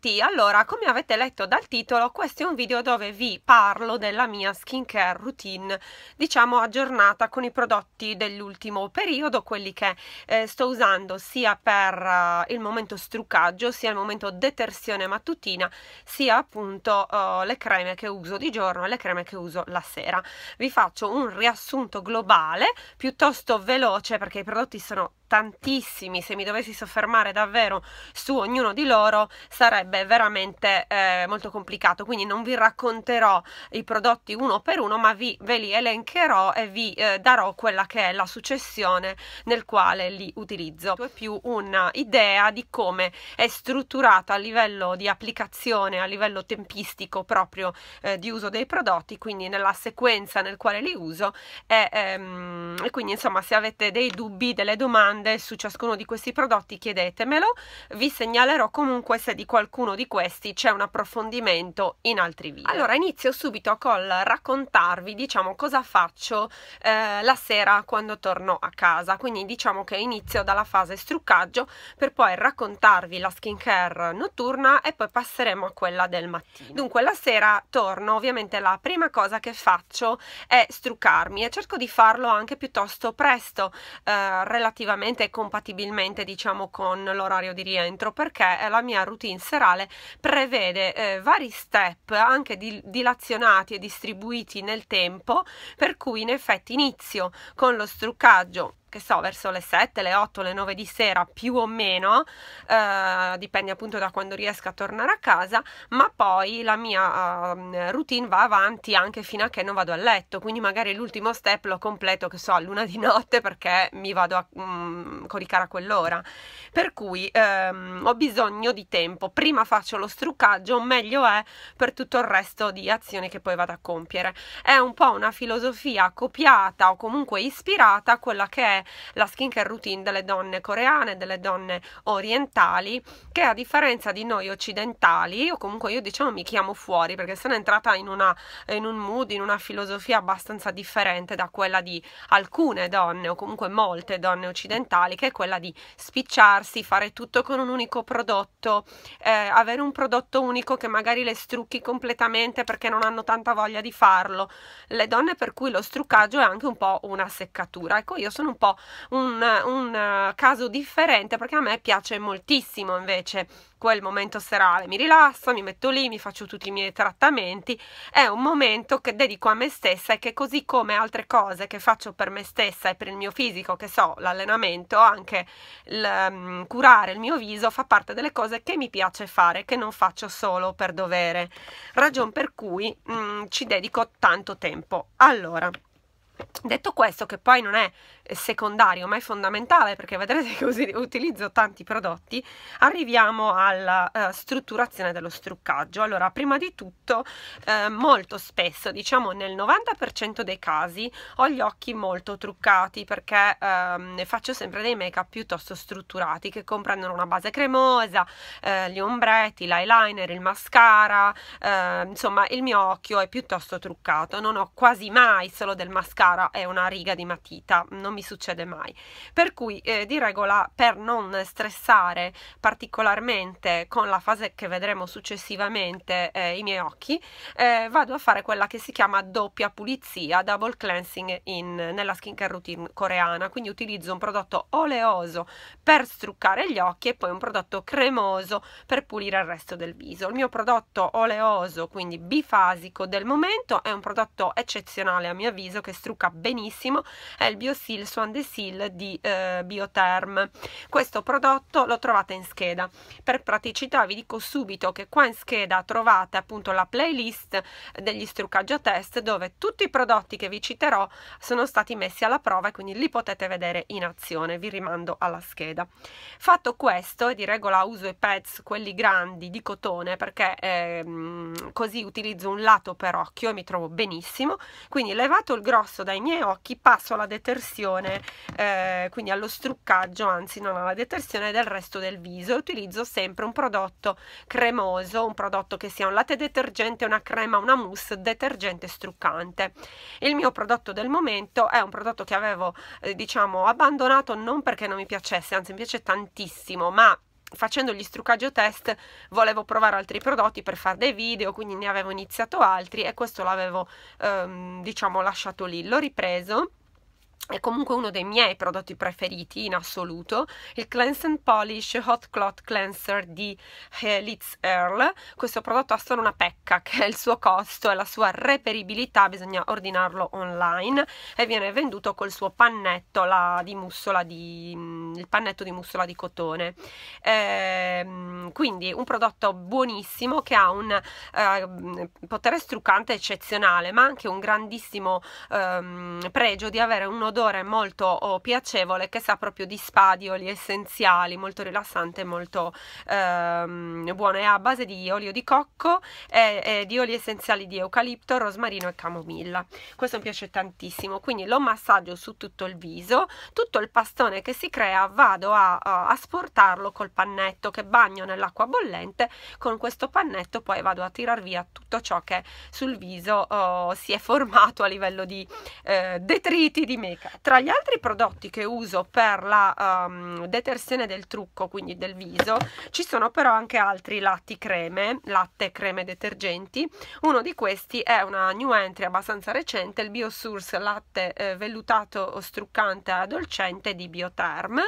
tutti, allora come avete letto dal titolo questo è un video dove vi parlo della mia skincare routine diciamo aggiornata con i prodotti dell'ultimo periodo, quelli che eh, sto usando sia per uh, il momento struccaggio sia il momento detersione mattutina sia appunto uh, le creme che uso di giorno e le creme che uso la sera. Vi faccio un riassunto globale piuttosto veloce perché i prodotti sono tantissimi, se mi dovessi soffermare davvero su ognuno di loro sarebbe veramente eh, molto complicato, quindi non vi racconterò i prodotti uno per uno, ma vi, ve li elencherò e vi eh, darò quella che è la successione nel quale li utilizzo. È più un'idea di come è strutturata a livello di applicazione, a livello tempistico proprio eh, di uso dei prodotti, quindi nella sequenza nel quale li uso e, ehm, e quindi insomma se avete dei dubbi, delle domande domande su ciascuno di questi prodotti chiedetemelo, vi segnalerò comunque se di qualcuno di questi c'è un approfondimento in altri video. Allora inizio subito col raccontarvi diciamo cosa faccio eh, la sera quando torno a casa, quindi diciamo che inizio dalla fase struccaggio per poi raccontarvi la skincare notturna e poi passeremo a quella del mattino. Dunque la sera torno, ovviamente la prima cosa che faccio è struccarmi e cerco di farlo anche piuttosto presto eh, relativamente coerentemente e compatibilmente diciamo con l'orario di rientro perché eh, la mia routine serale prevede eh, vari step anche di, dilazionati e distribuiti nel tempo per cui in effetti inizio con lo struccaggio che so, verso le 7, le 8, le 9 di sera più o meno, eh, dipende appunto da quando riesco a tornare a casa, ma poi la mia eh, routine va avanti anche fino a che non vado a letto, quindi magari l'ultimo step lo completo, che so, a luna di notte perché mi vado a mh, mm, coricare a quell'ora. Per cui ehm, ho bisogno di tempo, prima faccio lo struccaggio, meglio è per tutto il resto di azioni che poi vado a compiere. È un po' una filosofia copiata o comunque ispirata a quella che è la skincare routine delle donne coreane, delle donne orientali, che a differenza di noi occidentali, o comunque io diciamo mi chiamo fuori perché sono entrata in, una, in un mood, in una filosofia abbastanza differente da quella di alcune donne o comunque molte donne occidentali, che è quella di spicciarsi, fare tutto con un unico prodotto, eh, avere un prodotto unico che magari le strucchi completamente perché non hanno tanta voglia di farlo. Le donne per cui lo struccaggio è anche un po' una seccatura. Ecco, io sono un po' un, un eh, caso differente perché a me piace moltissimo invece quel momento serale, mi rilasso, mi metto lì, mi faccio tutti i miei trattamenti, è un momento che dedico a me stessa e che così come altre cose che faccio per me stessa e per il mio fisico, che so, l'allenamento, anche il, um, curare il mio viso fa parte delle cose che mi piace fare, che non faccio solo per dovere, ragion per cui mh, mm, ci dedico tanto tempo. Allora, Detto questo, che poi non è secondario ma è fondamentale perché vedrete che utilizzo tanti prodotti, arriviamo alla uh, strutturazione dello struccaggio. Allora, prima di tutto, uh, molto spesso, diciamo nel 90% dei casi, ho gli occhi molto truccati perché um, faccio sempre dei make-up piuttosto strutturati che comprendono una base cremosa, uh, gli ombretti, l'eyeliner, il mascara, insomma il mio occhio è piuttosto truccato, non ho quasi mai solo del mascara e una riga di matita, non mi mi succede mai. Per cui eh, di regola per non stressare particolarmente con la fase che vedremo successivamente eh, i miei occhi, eh, vado a fare quella che si chiama doppia pulizia, double cleansing in, nella skincare routine coreana, quindi utilizzo un prodotto oleoso per struccare gli occhi e poi un prodotto cremoso per pulire il resto del viso. Il mio prodotto oleoso, quindi bifasico del momento, è un prodotto eccezionale a mio avviso che strucca benissimo, è il Biosil Swan de Seal di eh, Biotherm. Questo prodotto lo trovate in scheda. Per praticità vi dico subito che qua in scheda trovate appunto la playlist degli struccaggio test dove tutti i prodotti che vi citerò sono stati messi alla prova e quindi li potete vedere in azione. Vi rimando alla scheda. Fatto questo, e di regola uso i pads, quelli grandi di cotone perché ehm, così utilizzo un lato per occhio e mi trovo benissimo. Quindi levato il grosso dai miei occhi passo alla detersione detersione, eh, quindi allo struccaggio, anzi non alla detersione del resto del viso. Utilizzo sempre un prodotto cremoso, un prodotto che sia un latte detergente, una crema, una mousse detergente struccante. Il mio prodotto del momento è un prodotto che avevo eh, diciamo abbandonato non perché non mi piacesse, anzi mi piace tantissimo, ma facendo gli struccaggio test volevo provare altri prodotti per fare dei video quindi ne avevo iniziato altri e questo l'avevo ehm, diciamo lasciato lì l'ho ripreso è comunque uno dei miei prodotti preferiti in assoluto, il Cleanse and Polish Hot Clot Cleanser di eh, Litz Earl. Questo prodotto ha solo una pecca, che è il suo costo e la sua reperibilità, bisogna ordinarlo online e viene venduto col suo pannetto la, di mussola di, mm, il pannetto di mussola di cotone. Ehm, quindi un prodotto buonissimo che ha un eh, potere struccante eccezionale, ma anche un grandissimo ehm, pregio di avere un odore odore molto oh, piacevole che sa proprio di spa, di oli essenziali, molto rilassante, molto ehm, buono. È a base di olio di cocco e, e di oli essenziali di eucalipto, rosmarino e camomilla. Questo mi piace tantissimo, quindi lo massaggio su tutto il viso, tutto il pastone che si crea vado a, a, a col pannetto che bagno nell'acqua bollente, con questo pannetto poi vado a tirar via tutto ciò che sul viso oh, si è formato a livello di eh, detriti di make tra gli altri prodotti che uso per la um, detersione del trucco quindi del viso ci sono però anche altri latti creme latte creme detergenti uno di questi è una new entry abbastanza recente il biosource latte eh, vellutato struccante adolcente di bioterm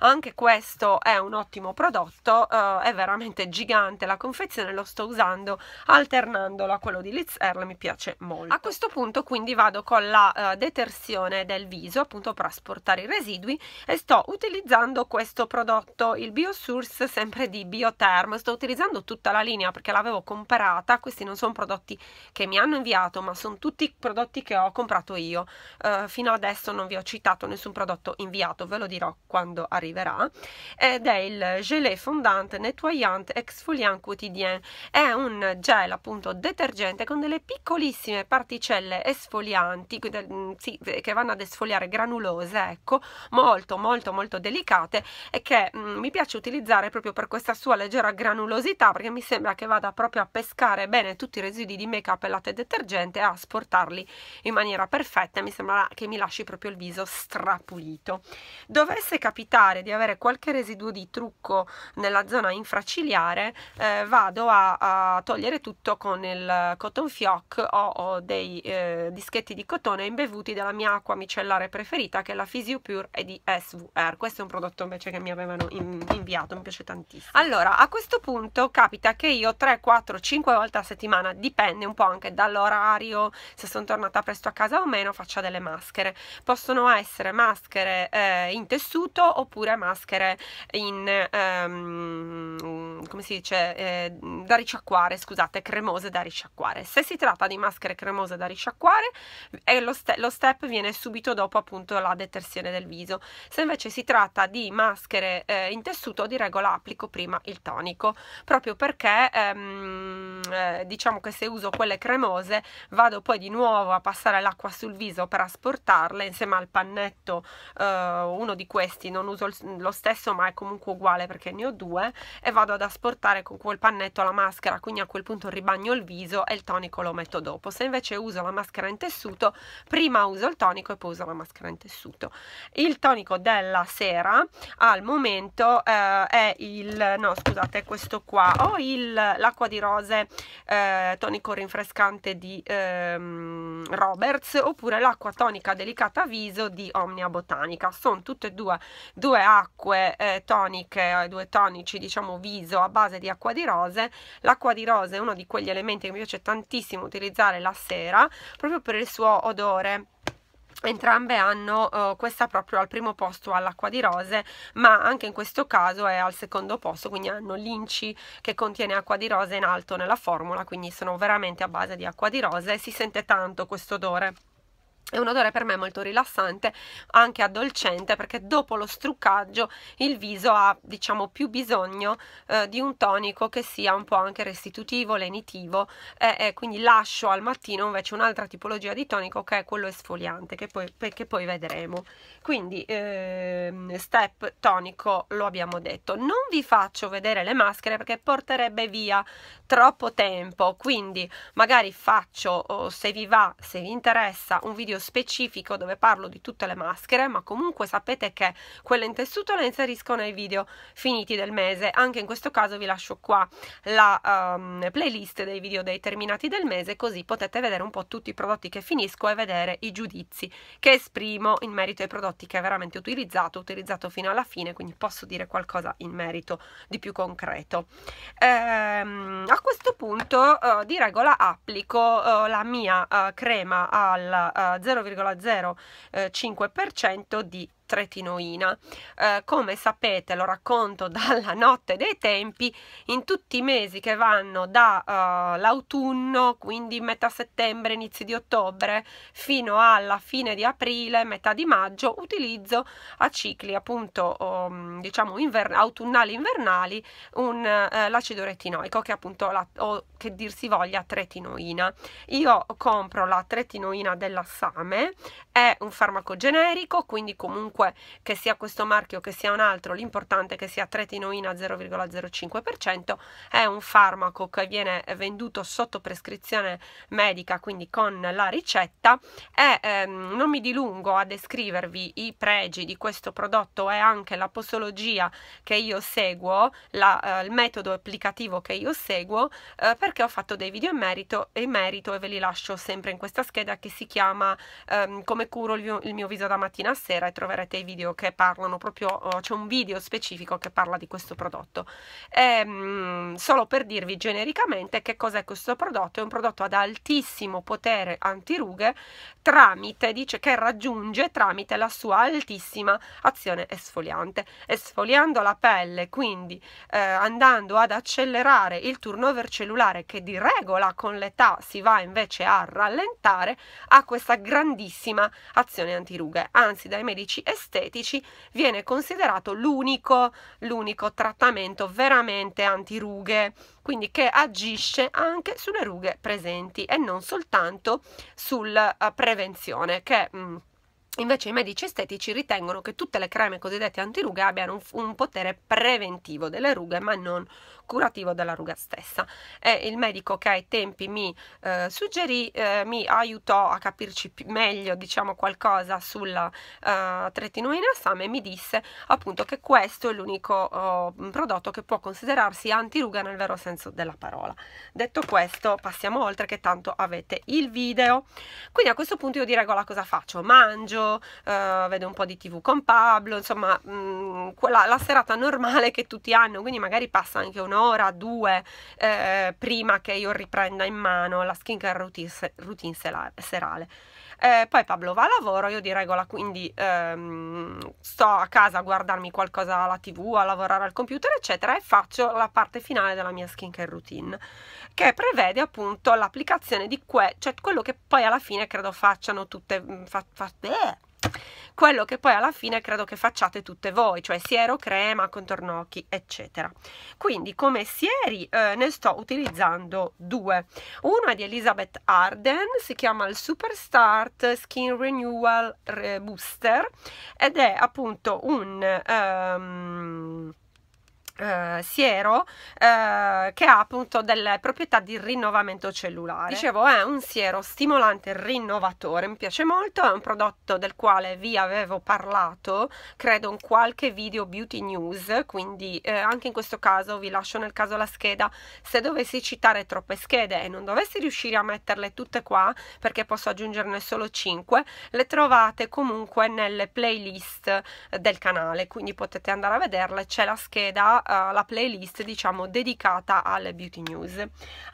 anche questo è un ottimo prodotto eh, è veramente gigante la confezione lo sto usando alternandolo a quello di Liz Earl mi piace molto a questo punto quindi vado con la eh, detersione del viso viso appunto per asportare i residui e sto utilizzando questo prodotto, il Biosource sempre di biotherm sto utilizzando tutta la linea perché l'avevo comprata, questi non sono prodotti che mi hanno inviato ma sono tutti prodotti che ho comprato io, uh, fino adesso non vi ho citato nessun prodotto inviato, ve lo dirò quando arriverà, ed è il gelé fondant nettoyant exfoliant quotidien, è un gel appunto detergente con delle piccolissime particelle esfolianti, mm, che vanno ad esfoliare foliare granulose, ecco, molto molto molto delicate e che mh, mm, mi piace utilizzare proprio per questa sua leggera granulosità perché mi sembra che vada proprio a pescare bene tutti i residui di make up e latte e detergente e a sportarli in maniera perfetta mi sembra che mi lasci proprio il viso strapulito. Dovesse capitare di avere qualche residuo di trucco nella zona infraciliare eh, vado a, a, togliere tutto con il cotton fioc o, o dei eh, dischetti di cotone imbevuti dalla mia acqua micellare particolare preferita che è la Pure e di SVR questo è un prodotto invece che mi avevano inviato mi piace tantissimo allora a questo punto capita che io 3 4 5 volte a settimana dipende un po' anche dall'orario se sono tornata presto a casa o meno faccia delle maschere possono essere maschere eh, in tessuto oppure maschere in ehm, come si dice, eh, da risciacquare, scusate, cremose da risciacquare. Se si tratta di maschere cremose da risciacquare, eh, lo, ste lo, step viene subito dopo appunto la detersione del viso. Se invece si tratta di maschere eh, in tessuto, di regola applico prima il tonico, proprio perché ehm, eh, diciamo che se uso quelle cremose vado poi di nuovo a passare l'acqua sul viso per asportarle insieme al pannetto, eh, uno di questi, non uso lo stesso ma è comunque uguale perché ne ho due e vado ad da con quel pannetto la maschera, quindi a quel punto ribagno il viso e il tonico lo metto dopo. Se invece uso la maschera in tessuto, prima uso il tonico e poi uso la maschera in tessuto. Il tonico della sera al momento eh, è il, no scusate, è questo qua, ho l'acqua di rose eh, tonico rinfrescante di ehm, Roberts oppure l'acqua tonica delicata viso di Omnia Botanica. Sono tutte e due, due acque eh, toniche, due tonici diciamo viso infuso a base di acqua di rose. L'acqua di rose è uno di quegli elementi che mi piace tantissimo utilizzare la sera proprio per il suo odore entrambe hanno uh, questa proprio al primo posto all'acqua di rose ma anche in questo caso è al secondo posto quindi hanno l'inci che contiene acqua di rose in alto nella formula quindi sono veramente a base di acqua di rose e si sente tanto questo odore è un odore per me molto rilassante, anche addolcente, perché dopo lo struccaggio il viso ha, diciamo, più bisogno eh, di un tonico che sia un po' anche restitutivo, lenitivo, e eh, eh, quindi lascio al mattino invece un'altra tipologia di tonico che è quello esfoliante, che poi, che poi vedremo. Quindi ehm, step tonico lo abbiamo detto. Non vi faccio vedere le maschere perché porterebbe via troppo tempo, quindi magari faccio, se vi va, se vi interessa, un video video specifico dove parlo di tutte le maschere, ma comunque sapete che quelle in tessuto le inserisco nei video finiti del mese. Anche in questo caso vi lascio qua la um, playlist dei video dei terminati del mese, così potete vedere un po' tutti i prodotti che finisco e vedere i giudizi che esprimo in merito ai prodotti che veramente ho utilizzato, ho utilizzato fino alla fine, quindi posso dire qualcosa in merito di più concreto. Ehm, a questo punto eh, di regola applico eh, la mia eh, crema al eh, 0,05% eh, di tretinoina. Eh, come sapete, lo racconto dalla notte dei tempi, in tutti i mesi che vanno dall'autunno, eh, uh, quindi metà settembre, inizi di ottobre, fino alla fine di aprile, metà di maggio, utilizzo a cicli appunto um, diciamo inver autunnali invernali un, uh, l'acido retinoico che appunto la, o che dir si voglia tretinoina. Io compro la tretinoina della Same è un farmaco generico, quindi comunque che sia questo marchio che sia un altro, l'importante è che sia tretinoina 0,05%, è un farmaco che viene venduto sotto prescrizione medica, quindi con la ricetta e ehm, non mi dilungo a descrivervi i pregi di questo prodotto e anche la posologia che io seguo, la, eh, il metodo applicativo che io seguo, eh, perché ho fatto dei video in merito, in merito, e ve li lascio sempre in questa scheda che si chiama ehm, come curo il mio, il mio viso da mattina a sera e troverete i video che parlano proprio, oh, c'è un video specifico che parla di questo prodotto. Ehm, solo per dirvi genericamente che cos'è questo prodotto, è un prodotto ad altissimo potere antirughe tramite, dice che raggiunge tramite la sua altissima azione esfoliante, esfoliando la pelle, quindi eh, andando ad accelerare il turnover cellulare che di regola con l'età si va invece a rallentare, ha questa grandissima azione antirughe. Anzi, dai medici estetici viene considerato l'unico, l'unico trattamento veramente antirughe, quindi che agisce anche sulle rughe presenti e non soltanto sulla eh, prevenzione, che... Mh, mm, Invece i medici estetici ritengono che tutte le creme cosiddette antirughe abbiano un, un, potere preventivo delle rughe, ma non curativo della ruga stessa e il medico che ai tempi mi eh, suggerì eh, mi aiutò a capirci meglio diciamo qualcosa sulla eh, tretinoina in esame e mi disse appunto che questo è l'unico oh, prodotto che può considerarsi antiruga nel vero senso della parola detto questo passiamo oltre che tanto avete il video quindi a questo punto io di regola cosa faccio mangio eh, vedo un po' di tv con Pablo insomma mh, mm, quella, la serata normale che tutti hanno quindi magari passa anche un'ora un'ora, due eh, prima che io riprenda in mano la skincare routine, routine serale. Eh, poi Pablo va a lavoro, io di regola quindi ehm, sto a casa a guardarmi qualcosa alla tv, a lavorare al computer eccetera e faccio la parte finale della mia skincare routine che prevede appunto l'applicazione di que cioè quello che poi alla fine credo facciano tutte, mm, fa, fa, eh, quello che poi alla fine credo che facciate tutte voi, cioè siero, crema, contorno occhi, eccetera. Quindi come sieri eh, ne sto utilizzando due. Uno è di Elizabeth Arden, si chiama il Superstart Skin Renewal Booster ed è appunto un... Um, eh, siero eh, che ha appunto delle proprietà di rinnovamento cellulare. Dicevo è un siero stimolante rinnovatore, mi piace molto, è un prodotto del quale vi avevo parlato credo in qualche video beauty news, quindi eh, anche in questo caso vi lascio nel caso la scheda, se dovessi citare troppe schede e non dovessi riuscire a metterle tutte qua perché posso aggiungerne solo 5, le trovate comunque nelle playlist eh, del canale, quindi potete andare a vederle, c'è la scheda uh, la playlist diciamo dedicata alle beauty news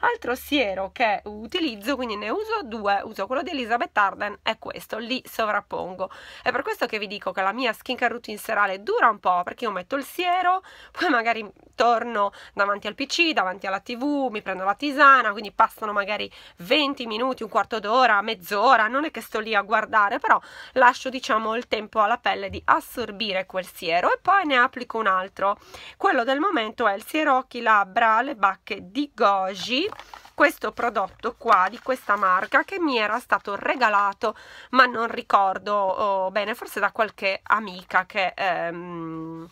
altro siero che utilizzo quindi ne uso due uso quello di Elizabeth Arden e questo li sovrappongo è per questo che vi dico che la mia skincare routine serale dura un po' perché io metto il siero poi magari torno davanti al pc davanti alla tv mi prendo la tisana quindi passano magari 20 minuti un quarto d'ora mezz'ora non è che sto lì a guardare però lascio diciamo il tempo alla pelle di assorbire quel siero e poi ne applico un altro quello quello del momento è il Sierocchi Labbra alle bacche di Goji questo prodotto qua di questa marca che mi era stato regalato ma non ricordo oh, bene forse da qualche amica che ehm,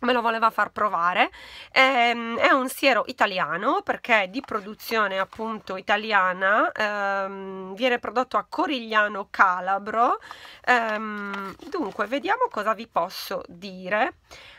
me lo voleva far provare ehm, è un siero italiano perché è di produzione appunto italiana ehm, viene prodotto a Corigliano Calabro ehm, dunque vediamo cosa vi posso dire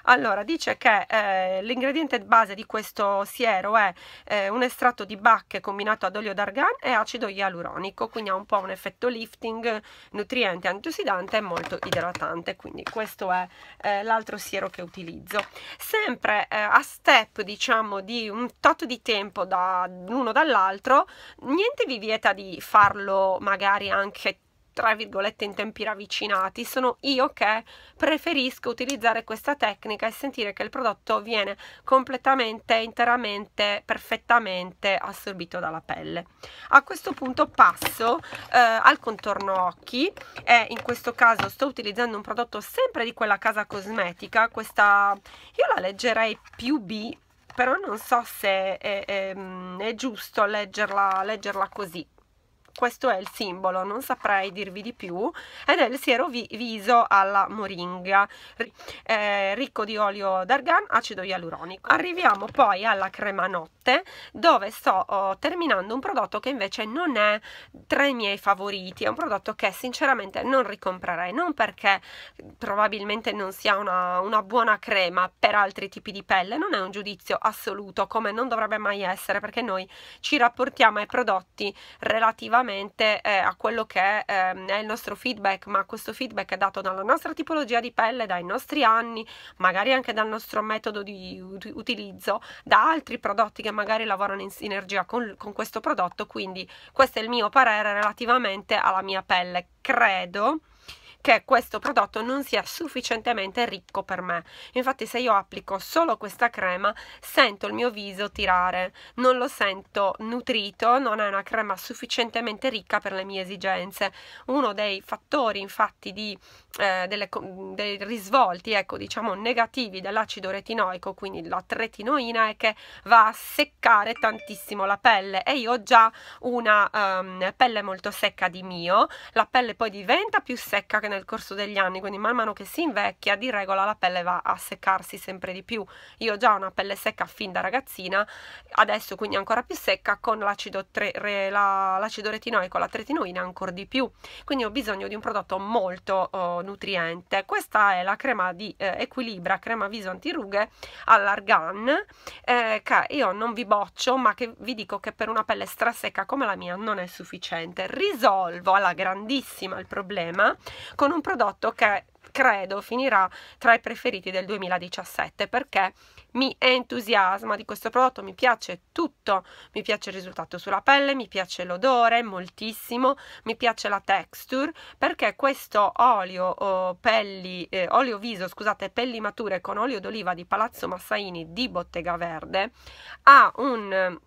allora, dice che eh, l'ingrediente base di questo siero è eh, un estratto di bacche combinato ad olio d'argan e acido ialuronico, quindi ha un po' un effetto lifting, nutriente, antiossidante e molto idratante, quindi questo è eh, l'altro siero che utilizzo. Sempre eh, a step, diciamo, di un tot di tempo da l'uno dall'altro, niente vi vieta di farlo magari anche tra virgolette in tempi ravvicinati, sono io che preferisco utilizzare questa tecnica e sentire che il prodotto viene completamente, interamente, perfettamente assorbito dalla pelle. A questo punto passo eh, al contorno occhi e in questo caso sto utilizzando un prodotto sempre di quella casa cosmetica, questa io la leggerei più B però non so se è, è, è mm, giusto leggerla, leggerla così questo è il simbolo, non saprei dirvi di più, ed è il siero vi viso alla moringa, eh, ricco di olio d'argan, acido ialuronico. Arriviamo poi alla crema notte, dove sto oh, terminando un prodotto che invece non è tra i miei favoriti, è un prodotto che sinceramente non ricomprerei, non perché probabilmente non sia una, una buona crema per altri tipi di pelle, non è un giudizio assoluto, come non dovrebbe mai essere, perché noi ci rapportiamo ai prodotti relativamente relativamente eh, a quello che ehm, è il nostro feedback, ma questo feedback è dato dalla nostra tipologia di pelle, dai nostri anni, magari anche dal nostro metodo di ut- utilizzo, da altri prodotti che magari lavorano in sinergia con, con questo prodotto, quindi questo è il mio parere relativamente alla mia pelle. Credo che questo prodotto non sia sufficientemente ricco per me. Infatti se io applico solo questa crema sento il mio viso tirare, non lo sento nutrito, non è una crema sufficientemente ricca per le mie esigenze. Uno dei fattori infatti di eh, delle, dei risvolti ecco, diciamo, negativi dell'acido retinoico, quindi la tretinoina, è che va a seccare tantissimo la pelle e io ho già una um, pelle molto secca di mio, la pelle poi diventa più secca che nel corso degli anni, quindi man mano che si invecchia di regola la pelle va a seccarsi sempre di più. Io ho già una pelle secca fin da ragazzina, adesso quindi ancora più secca con l'acido, re, la, l'acido retinoico, la tretinoina ancora di più, quindi ho bisogno di un prodotto molto... Oh, nutriente. Questa è la crema di eh, Equilibra, crema viso antirughe all'argan, eh, che io non vi boccio, ma che vi dico che per una pelle strasecca come la mia non è sufficiente. Risolvo alla grandissima il problema con un prodotto che credo finirà tra i preferiti del 2017 perché mi entusiasma di questo prodotto, mi piace tutto, mi piace il risultato sulla pelle, mi piace l'odore moltissimo, mi piace la texture perché questo olio oh, pelli, eh, olio viso, scusate, pelli mature con olio d'oliva di Palazzo Massaini di Bottega Verde ha un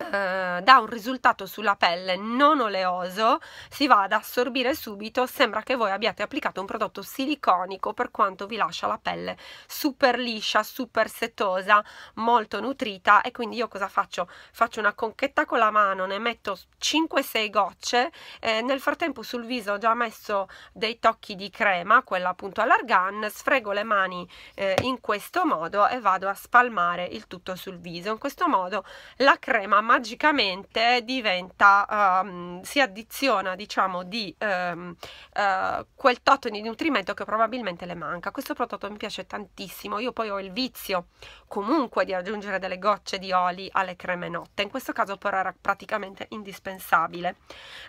eh, dà un risultato sulla pelle non oleoso, si va ad assorbire subito, sembra che voi abbiate applicato un prodotto siliconico per quanto vi lascia la pelle super liscia, super setosa, molto nutrita e quindi io cosa faccio? Faccio una conchetta con la mano, ne metto 5-6 gocce, eh, nel frattempo sul viso ho già messo dei tocchi di crema, quella appunto all'argan, sfrego le mani eh, in questo modo e vado a spalmare il tutto sul viso, in questo modo la crema magicamente diventa, um, si addiziona diciamo di um, uh, quel tot di nutrimento che probabilmente le manca. Questo prodotto mi piace tantissimo, io poi ho il vizio comunque di aggiungere delle gocce di oli alle creme notte, in questo caso però era praticamente indispensabile.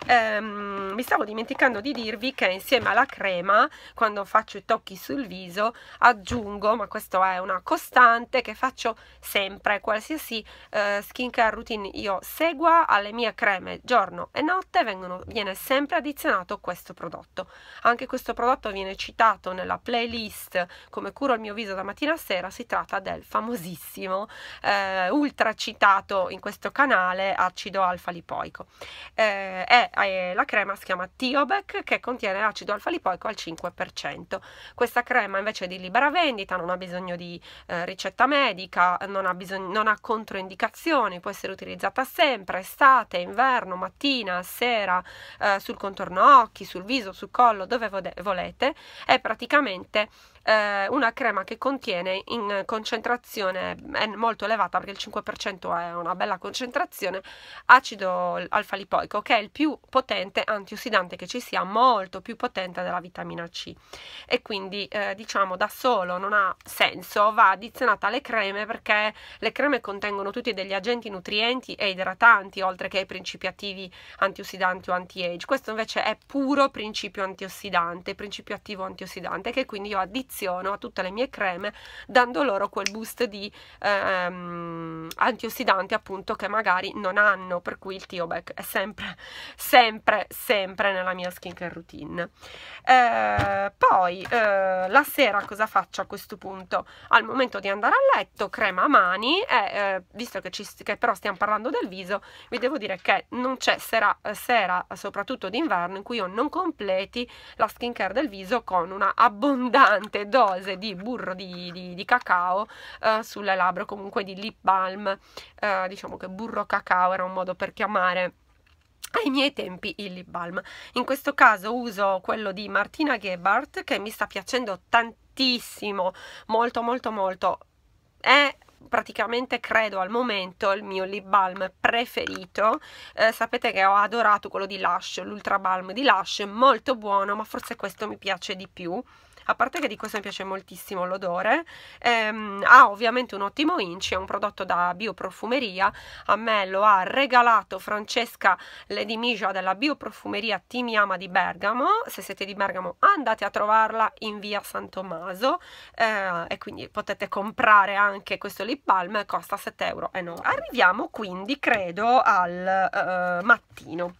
Um, mi stavo dimenticando di dirvi che insieme alla crema, quando faccio i tocchi sul viso, aggiungo, ma questa è una costante che faccio sempre, qualsiasi uh, skincare routine io segua alle mie creme giorno e notte vengono, viene sempre addizionato questo prodotto. Anche questo prodotto viene citato nella playlist come curo il mio viso da mattina a sera, si tratta del famosissimo eh, ultra citato in questo canale acido alfa lipoico. Eh, è, è, la crema si chiama Tiobec che contiene acido alfa lipoico al 5%. Questa crema invece è di libera vendita, non ha bisogno di eh, ricetta medica, non ha, bisogno, non ha controindicazioni, può essere utilizzata utilizzata sempre, estate, inverno, mattina, sera, eh, sul contorno occhi, sul viso, sul collo, dove volete, è praticamente eh, una crema che contiene in concentrazione è molto elevata, perché il 5% è una bella concentrazione, acido alfa-lipoico, che è il più potente antiossidante che ci sia, molto più potente della vitamina C. E quindi eh, diciamo da solo non ha senso, va addizionata alle creme perché le creme contengono tutti degli agenti nutrienti e idratanti, oltre che ai principi attivi antiossidanti o anti-age. Questo invece è puro principio antiossidante, principio attivo antiossidante, che quindi io addizionato condiziono a tutte le mie creme dando loro quel boost di ehm, antiossidante appunto che magari non hanno per cui il Tiobec è sempre sempre sempre nella mia skincare routine eh, poi eh, la sera cosa faccio a questo punto? al momento di andare a letto crema a mani e eh, visto che, ci, che però stiamo parlando del viso vi devo dire che non c'è sera, sera soprattutto d'inverno in cui io non completi la skincare del viso con una abbondante forte dose di burro di, di, di cacao eh, sulle labbra, comunque di lip balm, eh, diciamo che burro cacao era un modo per chiamare ai miei tempi il lip balm. In questo caso uso quello di Martina Gebhardt che mi sta piacendo tantissimo, molto molto molto. È praticamente credo al momento il mio lip balm preferito eh, sapete che ho adorato quello di Lush l'ultra balm di Lush molto buono ma forse questo mi piace di più a parte che di questo mi piace moltissimo l'odore ehm, ha ovviamente un ottimo inci è un prodotto da bioprofumeria a me lo ha regalato Francesca Ledimija della bioprofumeria Timiama di Bergamo se siete di Bergamo andate a trovarla in via San Tommaso eh, e quindi potete comprare anche questo lip balm costa 7 euro e no arriviamo quindi credo al eh, mattino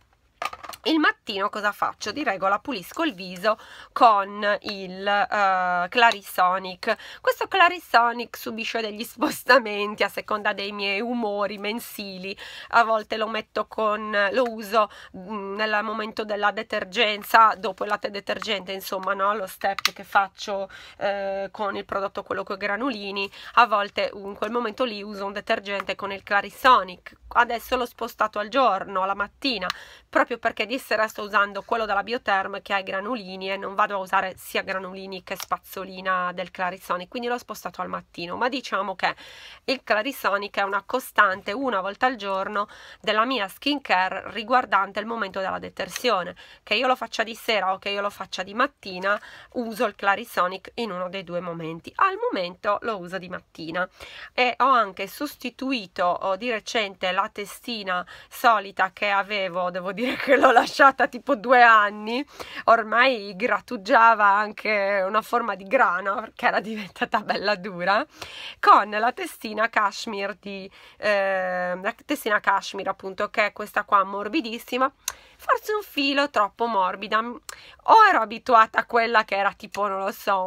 il mattino cosa faccio? Di regola pulisco il viso con il uh, eh, Clarisonic. Questo Clarisonic subisce degli spostamenti a seconda dei miei umori mensili. A volte lo metto con lo uso mm, nel momento della detergenza, dopo il latte detergente, insomma, no? lo step che faccio eh, con il prodotto quello con i granulini. A volte in quel momento lì uso un detergente con il Clarisonic. Adesso l'ho spostato al giorno, alla mattina, proprio perché di sera sto usando quello della Biotherm che ha i granulini e non vado a usare sia granulini che spazzolina del Clarisonic, quindi l'ho spostato al mattino, ma diciamo che il Clarisonic è una costante una volta al giorno della mia skincare riguardante il momento della detersione, che io lo faccia di sera o che io lo faccia di mattina, uso il Clarisonic in uno dei due momenti, al momento lo uso di mattina e ho anche sostituito di recente la testina solita che avevo, devo dire, dire che l'ho lasciata tipo due anni, ormai grattugiava anche una forma di grano perché era diventata bella dura, con la testina cashmere di, eh, la testina cashmere appunto che è questa qua morbidissima forse un filo troppo morbida o ero abituata a quella che era tipo non lo so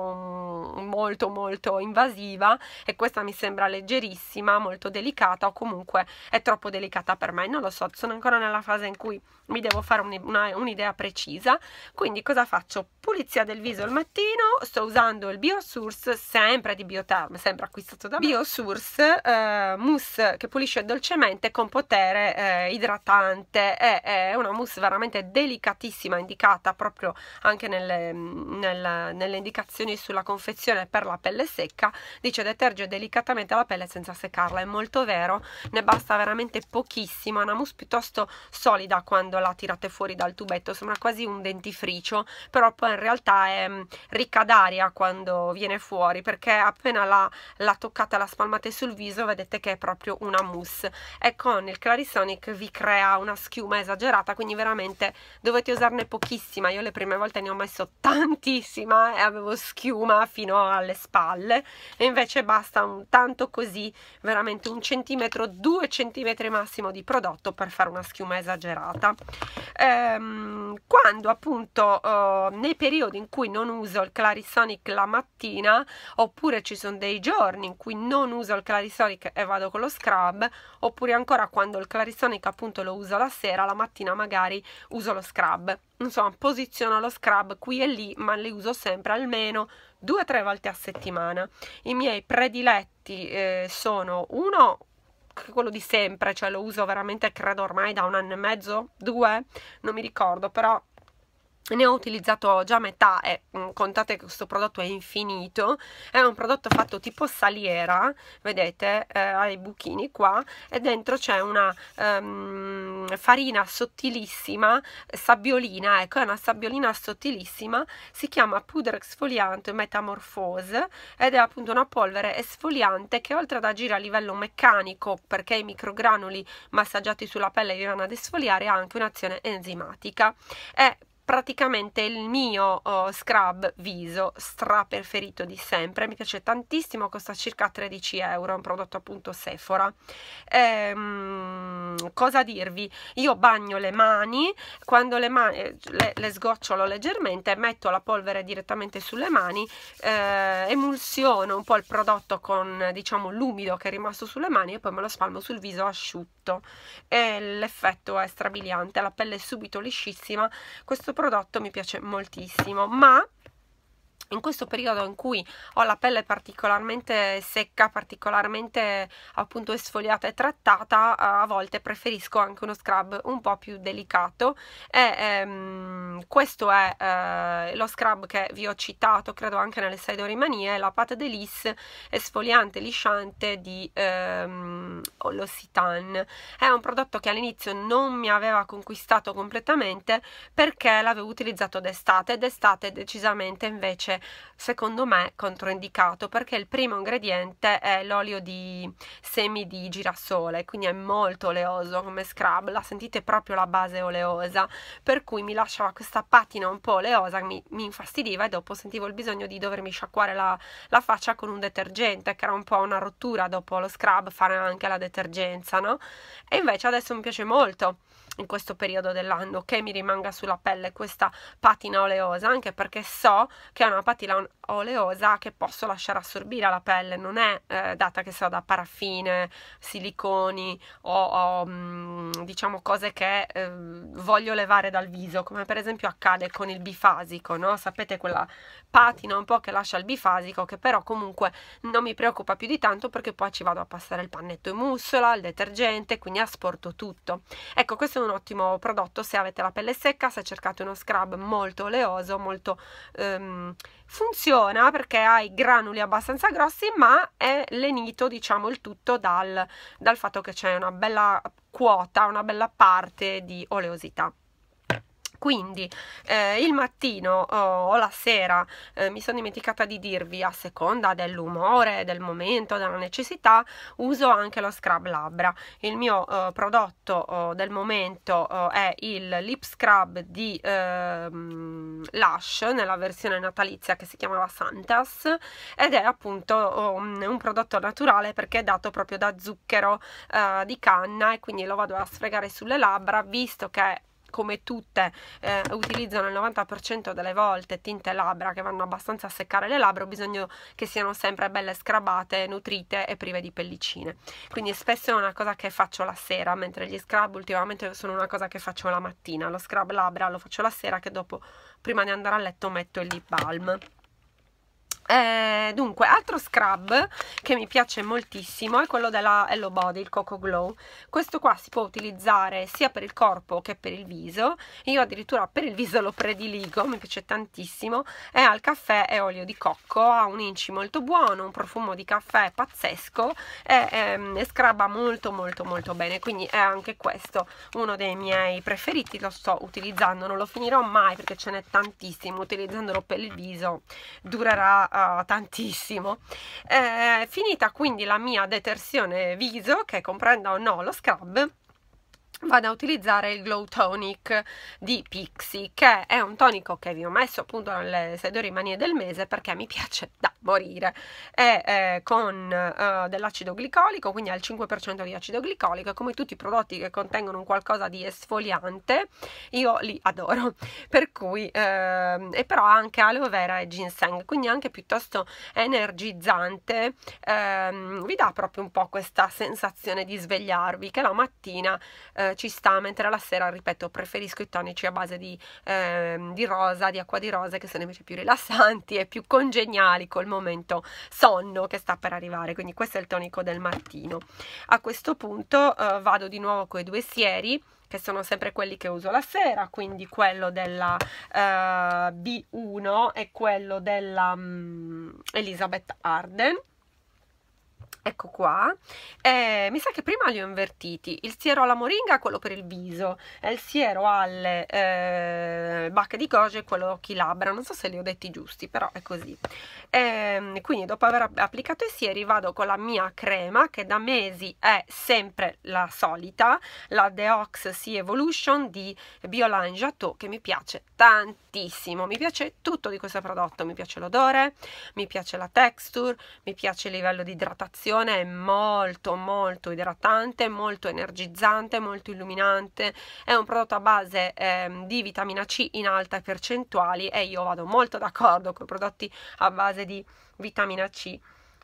molto molto invasiva e questa mi sembra leggerissima molto delicata o comunque è troppo delicata per me non lo so sono ancora nella fase in cui mi devo fare un'idea precisa quindi cosa faccio pulizia del viso al mattino sto usando il biosource sempre di bioterm sempre acquistato da biosource eh, mousse che pulisce dolcemente con potere eh, idratante è, è una mousse veramente delicatissima indicata proprio anche nelle, nel, nelle indicazioni sulla confezione per la pelle secca dice deterge delicatamente la pelle senza seccarla è molto vero ne basta veramente pochissimo è una mousse piuttosto solida quando la tirate fuori dal tubetto sembra quasi un dentifricio però poi in realtà è ricca d'aria quando viene fuori perché appena la, la toccate la spalmate sul viso vedete che è proprio una mousse e con il Clarisonic vi crea una schiuma esagerata quindi veramente veramente dovete usarne pochissima io le prime volte ne ho messo tantissima e avevo schiuma fino alle spalle e invece basta un tanto così veramente un centimetro due centimetri massimo di prodotto per fare una schiuma esagerata ehm, quando appunto eh, nei periodi in cui non uso il Clarisonic la mattina oppure ci sono dei giorni in cui non uso il Clarisonic e vado con lo scrub oppure ancora quando il Clarisonic appunto lo uso la sera la mattina magari uso lo scrub. Insomma, posiziono lo scrub qui e lì, ma li uso sempre almeno due o tre volte a settimana. I miei prediletti eh, sono uno quello di sempre, cioè lo uso veramente credo ormai da un anno e mezzo, due, non mi ricordo, però ne ho utilizzato già metà e mm, contate che questo prodotto è infinito è un prodotto fatto tipo saliera vedete eh, ha i buchini qua e dentro c'è una um, farina sottilissima sabbiolina ecco è una sabbiolina sottilissima si chiama pudra esfoliante metamorfose ed è appunto una polvere esfoliante che oltre ad agire a livello meccanico perché i microgranuli massaggiati sulla pelle vi vanno ad esfoliare ha anche un'azione enzimatica è praticamente il mio oh, scrub viso stra preferito di sempre, mi piace tantissimo, costa circa 13 euro, è un prodotto appunto Sephora. Ehm, cosa dirvi? Io bagno le mani, quando le mani eh, le, le sgocciolo leggermente, metto la polvere direttamente sulle mani, eh, emulsiono un po' il prodotto con diciamo l'umido che è rimasto sulle mani e poi me lo spalmo sul viso asciutto e l'effetto è strabiliante, la pelle è subito liscissima. Questo prodotto prodotto mi piace moltissimo ma in questo periodo in cui ho la pelle particolarmente secca, particolarmente appunto esfoliata e trattata, a volte preferisco anche uno scrub un po' più delicato e ehm, questo è eh, lo scrub che vi ho citato credo anche nelle Saidori Manie, la Pate Delis esfoliante lisciante di ehm, L'Occitane. È un prodotto che all'inizio non mi aveva conquistato completamente perché l'avevo utilizzato d'estate, d'estate decisamente invece invece secondo me controindicato perché il primo ingrediente è l'olio di semi di girasole, quindi è molto oleoso come scrub, la sentite proprio la base oleosa, per cui mi lasciava questa patina un po' oleosa, mi, mi infastidiva e dopo sentivo il bisogno di dovermi sciacquare la, la faccia con un detergente, che era un po' una rottura dopo lo scrub fare anche la detergenza, no? E invece adesso mi piace molto in questo periodo dell'anno che mi rimanga sulla pelle questa patina oleosa anche perché so che è una patina oleosa che posso lasciare assorbire alla pelle non è eh, data che so da paraffine siliconi o, o mm, diciamo cose che eh, voglio levare dal viso come per esempio accade con il bifasico no? sapete quella patina un po' che lascia il bifasico che però comunque non mi preoccupa più di tanto perché poi ci vado a passare il pannetto in mussola il detergente quindi asporto tutto ecco questo è un ottimo prodotto se avete la pelle secca, se cercate uno scrub molto oleoso, molto ehm, funziona perché ha i granuli abbastanza grossi ma è lenito diciamo il tutto dal, dal fatto che c'è una bella quota, una bella parte di oleosità. Quindi eh, il mattino oh, o la sera, eh, mi sono dimenticata di dirvi, a seconda dell'umore, del momento, della necessità, uso anche lo scrub labbra. Il mio eh, prodotto del momento è il lip scrub di ehm, Lush nella versione natalizia che si chiamava Santas ed è appunto oh, un, prodotto naturale perché è dato proprio da zucchero eh, di canna e quindi lo vado a sfregare sulle labbra visto che come tutte eh, utilizzano il 90% delle volte tinte labbra che vanno abbastanza a seccare le labbra ho bisogno che siano sempre belle scrabate, nutrite e prive di pellicine quindi spesso è una cosa che faccio la sera mentre gli scrub ultimamente sono una cosa che faccio la mattina lo scrub labbra lo faccio la sera che dopo prima di andare a letto metto il lip balm eh, dunque, altro scrub che mi piace moltissimo è quello della Hello Body, il Coco Glow. Questo qua si può utilizzare sia per il corpo che per il viso. Io addirittura per il viso lo prediligo, mi piace tantissimo. È al caffè e olio di cocco, ha un inci molto buono, un profumo di caffè pazzesco e, ehm, e scrubba molto molto molto bene. Quindi è anche questo uno dei miei preferiti, lo sto utilizzando, non lo finirò mai perché ce n'è tantissimo. Utilizzandolo per il viso durerà uh, tantissimo. Eh, finita quindi la mia detersione viso, che comprenda o no lo scrub, vado a utilizzare il Glow Tonic di Pixi, che è un tonico che vi ho messo appunto nelle sedori manie del mese perché mi piace da morire è eh, con eh, dell'acido glicolico quindi al 5% di acido glicolico come tutti i prodotti che contengono un qualcosa di esfoliante io li adoro per cui eh, e però anche aloe vera e ginseng quindi anche piuttosto energizzante ehm, vi dà proprio un po' questa sensazione di svegliarvi che la mattina eh, ci sta, mentre la sera, ripeto, preferisco i tonici a base di, ehm, di, rosa, di acqua di rosa, che sono invece più rilassanti e più congeniali col momento sonno che sta per arrivare, quindi questo è il tonico del mattino. A questo punto eh, vado di nuovo con i due sieri, che sono sempre quelli che uso la sera, quindi quello della eh, B1 e quello della mh, mm, Elizabeth Arden ecco qua eh, mi sa che prima li ho invertiti il siero alla moringa è quello per il viso e il siero alle eh, bacche di goji è quello chi labbra non so se li ho detti giusti però è così eh, quindi dopo aver applicato i sieri vado con la mia crema che da mesi è sempre la solita la Deox Sea Evolution di Biolange Jateau che mi piace tanto tantissimo, mi piace tutto di questo prodotto, mi piace l'odore, mi piace la texture, mi piace il livello di idratazione, è molto molto idratante, molto energizzante, molto illuminante, è un prodotto a base eh, di vitamina C in alte percentuali e io vado molto d'accordo con i prodotti a base di vitamina C.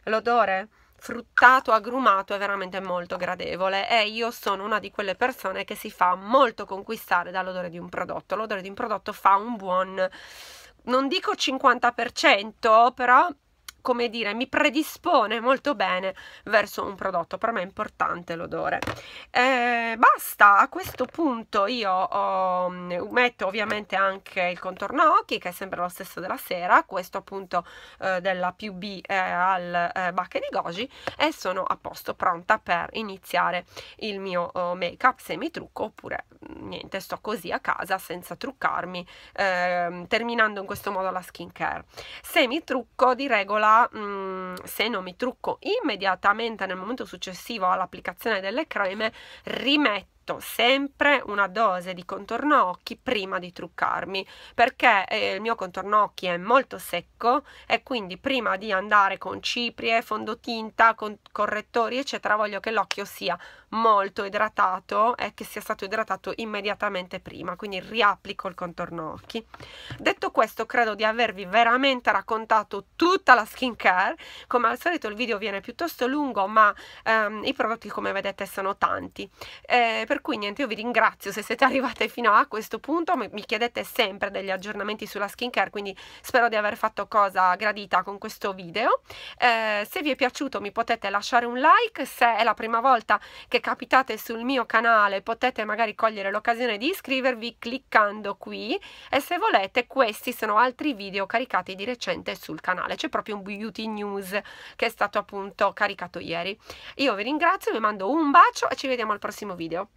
L'odore? fruttato, agrumato è veramente molto gradevole e io sono una di quelle persone che si fa molto conquistare dall'odore di un prodotto. L'odore di un prodotto fa un buon, non dico 50%, però come dire, mi predispone molto bene verso un prodotto. Per me è importante l'odore. Eh, basta, a questo punto io oh, metto ovviamente anche il contorno occhi, che è sempre lo stesso della sera, questo appunto eh, della PB eh, al eh, Bacche di Goji, e sono a posto, pronta per iniziare il mio oh, make-up, semi trucco, oppure mm, niente, sto così a casa senza truccarmi, ehm, terminando in questo modo la skincare. Se mi trucco, di regola va, mh, mm, se non mi trucco immediatamente nel momento successivo all'applicazione delle creme, rimetto sempre una dose di contorno occhi prima di truccarmi perché eh, il mio contorno occhi è molto secco e quindi prima di andare con ciprie, fondotinta, con correttori eccetera voglio che l'occhio sia molto idratato è che sia stato idratato immediatamente prima, quindi riapplico il contorno occhi. Detto questo, credo di avervi veramente raccontato tutta la skincare. Come al solito il video viene piuttosto lungo, ma ehm, i prodotti come vedete sono tanti. Eh, per cui niente, io vi ringrazio se siete arrivate fino a questo punto, mi, mi chiedete sempre degli aggiornamenti sulla skincare, quindi spero di aver fatto cosa gradita con questo video. Eh, se vi è piaciuto mi potete lasciare un like, se è la prima volta che capitate sul mio canale potete magari cogliere l'occasione di iscrivervi cliccando qui e se volete questi sono altri video caricati di recente sul canale, c'è proprio un beauty news che è stato appunto caricato ieri. Io vi ringrazio, vi mando un bacio e ci vediamo al prossimo video.